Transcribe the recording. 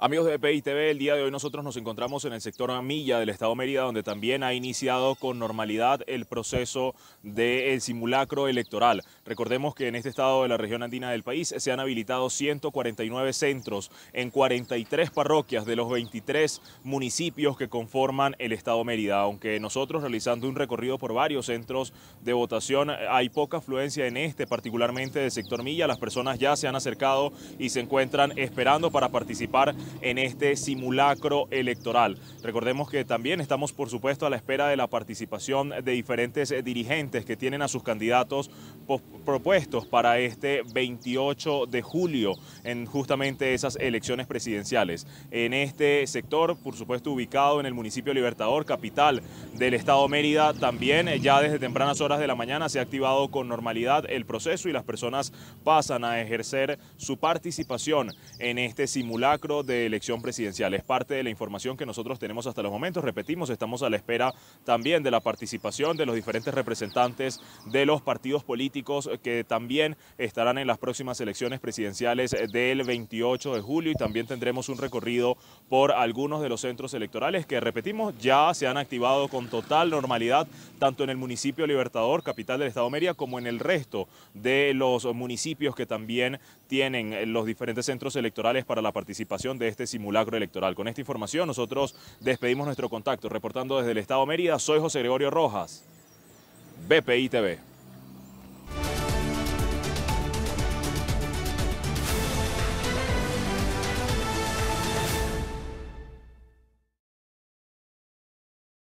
Amigos de EPI TV, el día de hoy nosotros nos encontramos en el sector Milla del Estado Mérida, donde también ha iniciado con normalidad el proceso del simulacro electoral. Recordemos que en este estado de la región andina del país se han habilitado 149 centros en 43 parroquias de los 23 municipios que conforman el Estado Mérida. Aunque nosotros realizando un recorrido por varios centros de votación, hay poca afluencia en este, particularmente del sector Milla. Las personas ya se han acercado y se encuentran esperando para participar en este simulacro electoral. Recordemos que también estamos, por supuesto, a la espera de la participación de diferentes eh, dirigentes que tienen a sus candidatos propuestos para este 28 de julio en justamente esas elecciones presidenciales. En este sector, por supuesto, ubicado en el municipio Libertador, capital del estado Mérida, también eh, ya desde tempranas horas de la mañana se ha activado con normalidad el proceso y las personas pasan a ejercer su participación en este simulacro de elección presidencial. Es parte de la información que nosotros tenemos hasta los momentos. Repetimos, estamos a la espera también de la participación de los diferentes representantes de los partidos políticos que también estarán en las próximas elecciones presidenciales del 28 de julio y también tendremos un recorrido por algunos de los centros electorales que, repetimos, ya se han activado con total normalidad tanto en el municipio Libertador, capital del Estado de Mérida, como en el resto de los municipios que también tienen los diferentes centros electorales para la participación de este simulacro electoral. Con esta información nosotros despedimos nuestro contacto. Reportando desde el Estado Mérida, soy José Gregorio Rojas, BPI TV.